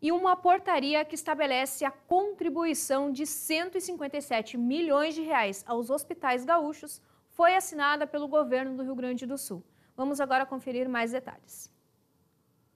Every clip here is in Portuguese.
e uma portaria que estabelece a contribuição de 157 milhões de reais aos hospitais gaúchos foi assinada pelo governo do Rio Grande do Sul. Vamos agora conferir mais detalhes.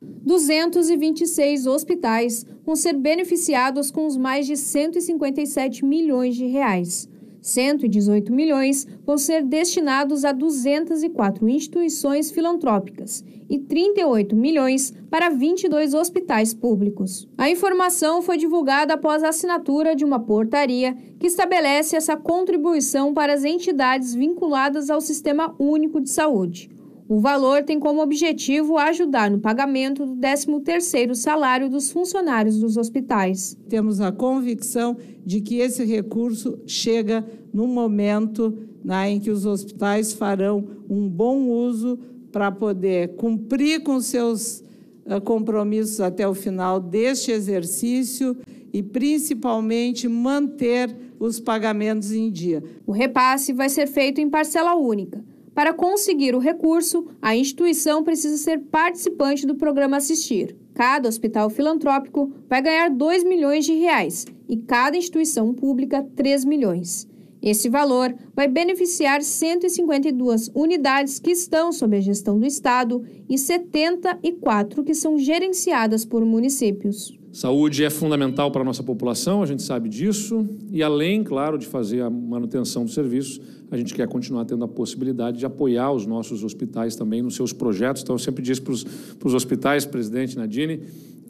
226 hospitais vão ser beneficiados com os mais de 157 milhões de reais. 118 milhões vão ser destinados a 204 instituições filantrópicas e 38 milhões para 22 hospitais públicos. A informação foi divulgada após a assinatura de uma portaria que estabelece essa contribuição para as entidades vinculadas ao Sistema Único de Saúde. O valor tem como objetivo ajudar no pagamento do 13º salário dos funcionários dos hospitais. Temos a convicção de que esse recurso chega no momento né, em que os hospitais farão um bom uso para poder cumprir com seus eh, compromissos até o final deste exercício e principalmente manter os pagamentos em dia. O repasse vai ser feito em parcela única para conseguir o recurso, a instituição precisa ser participante do programa Assistir. Cada hospital filantrópico vai ganhar 2 milhões de reais e cada instituição pública 3 milhões. Esse valor vai beneficiar 152 unidades que estão sob a gestão do Estado e 74 que são gerenciadas por municípios. Saúde é fundamental para a nossa população, a gente sabe disso, e além, claro, de fazer a manutenção dos serviços, a gente quer continuar tendo a possibilidade de apoiar os nossos hospitais também nos seus projetos. Então, eu sempre disse para os hospitais, presidente Nadine,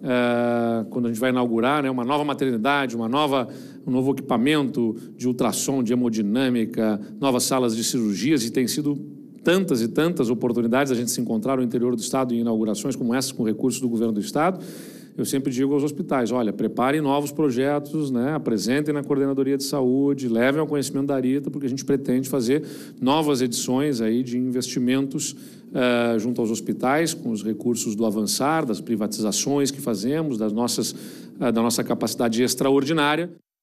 eh, quando a gente vai inaugurar né, uma nova maternidade, uma nova, um novo equipamento de ultrassom, de hemodinâmica, novas salas de cirurgias, e tem sido tantas e tantas oportunidades a gente se encontrar no interior do Estado em inaugurações como essas com recursos do governo do Estado eu sempre digo aos hospitais: olha, preparem novos projetos, né? apresentem na coordenadoria de saúde, levem ao conhecimento da Arita, porque a gente pretende fazer novas edições aí de investimentos Uh, junto aos hospitais, com os recursos do avançar, das privatizações que fazemos, das nossas, uh, da nossa capacidade extraordinária.